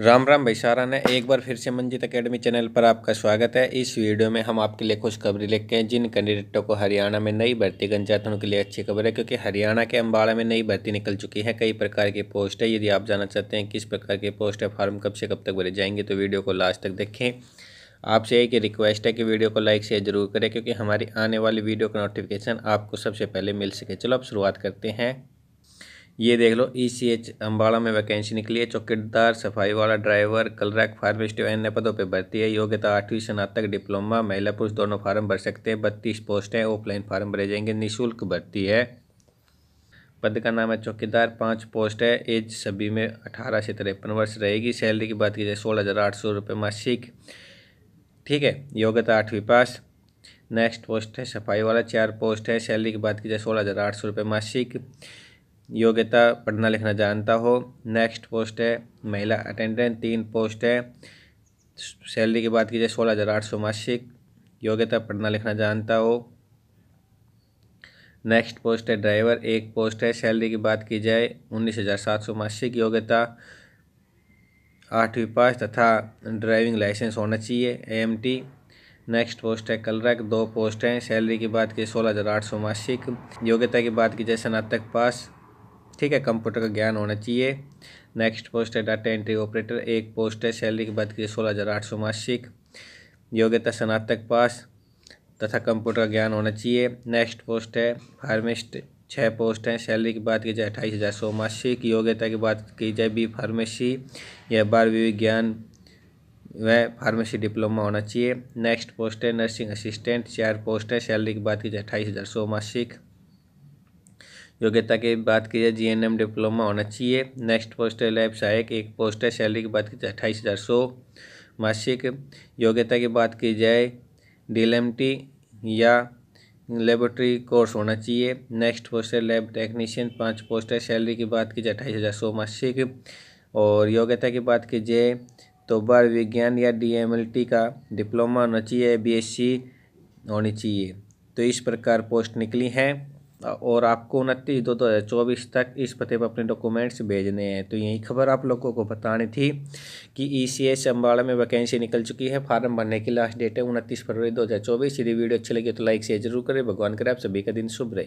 राम राम भाई ने एक बार फिर से मंजित अकेडमी चैनल पर आपका स्वागत है इस वीडियो में हम आपके लिए कुछ खबरें लेके हैं जिन कैंडिडेटों को हरियाणा में नई भर्ती गन हैं उनके लिए अच्छी खबर है क्योंकि हरियाणा के अम्बाड़ा में नई भर्ती निकल चुकी है कई प्रकार की पोस्ट है यदि आप जानना चाहते हैं किस प्रकार की पोस्ट है फॉर्म कब से कब तक भरे जाएंगे तो वीडियो को लास्ट तक देखें आपसे एक रिक्वेस्ट है कि वीडियो को लाइक शेयर जरूर करें क्योंकि हमारी आने वाली वीडियो का नोटिफिकेशन आपको सबसे पहले मिल सके चलो आप शुरुआत करते हैं ये देख लो E e C H Ambala में वैकेंसी निकली है चौकीदार सफाई वाला ड्राइवर कलरैक फार्मिस्ट अन्य पदों पर भर्ती है योग्यता आठवीं स्नातक डिप्लोमा महिला पुरुष दोनों फार्म भर सकते हैं बत्तीस पोस्टें ऑफलाइन फार्म भरे जाएंगे निःशुल्क भर्ती है पद का नाम है चौकीदार पाँच पोस्ट है एज सभी में अठारह से तिरपन वर्ष रहेगी सैलरी की बात की जाए सोलह हज़ार आठ सौ रुपये मासिक ठीक है योग्यता आठवीं पास नेक्स्ट पोस्ट है सफाई वाला चार पोस्ट है सैलरी की बात की जाए सोलह हज़ार आठ सौ रुपये मासिक योग्यता पढ़ना लिखना जानता हो नेक्स्ट पोस्ट है महिला अटेंडेंट तीन पोस्ट है सैलरी की बात की जाए सोलह हज़ार आठ सौ मासिक योग्यता पढ़ना लिखना जानता हो नेक्स्ट पोस्ट है ड्राइवर एक पोस्ट है सैलरी की बात की जाए उन्नीस हज़ार सात सौ मासिक योग्यता आठवीं पास तथा ड्राइविंग लाइसेंस होना चाहिए एएमटी नेक्स्ट पोस्ट है कलरक दो पोस्ट हैं सैलरी की बात की सोलह हज़ार आठ सौ मासिक योग्यता की बात की जाए स्नातक पास ठीक है कंप्यूटर का ज्ञान होना चाहिए नेक्स्ट पोस्ट है डाटा एंट्री ऑपरेटर एक पोस्ट है सैलरी की बात की सोलह हज़ार आठ सौ मासिक योग्यता स्नातक पास तथा कंप्यूटर का ज्ञान होना चाहिए नेक्स्ट पोस्ट है फार्मेस्ट छः पोस्ट हैं सैलरी की बात की जाए अट्ठाईस हज़ार सौ मासिक योग्यता की बात की जाए बी फार्मेसी या बारहवीं विज्ञान व फार्मेसी डिप्लोमा होना चाहिए नेक्स्ट पोस्ट है नर्सिंग असिस्टेंट चार पोस्ट है सैलरी की बात की जाए अट्ठाईस हज़ार सौ मासिक योग्यता की बात की जाए जी डिप्लोमा होना चाहिए नेक्स्ट पोस्ट है लैब सहायक एक पोस्ट है सैलरी की बात की जाए अट्ठाईस हज़ार सौ मासिक योग्यता की बात की जाए डी या लेबोरेटरी कोर्स होना चाहिए नेक्स्ट पोस्ट है लैब टेक्नीशियन पांच पोस्ट है सैलरी की बात की जाए अट्ठाईस हज़ार सौ मासिक और योग्यता की बात की जाए तो बार विज्ञान या डीएमएलटी का डिप्लोमा होना चाहिए बीएससी होनी चाहिए तो इस प्रकार पोस्ट निकली हैं और आपको उनतीस दो दो हज़ार चौबीस तक इस पते पर अपने डॉक्यूमेंट्स भेजने हैं तो यही खबर आप लोगों को बतानी थी कि E e C S Ambada में वैकेंसी निकल चुकी है फार्म भरने की लास्ट डेट है उनतीस फरवरी दो हज़ार चौबीस यदि वीडियो अच्छी लगी तो लाइक शेयर जरूर करें भगवान करें आप सभी का दिन शुभ रहे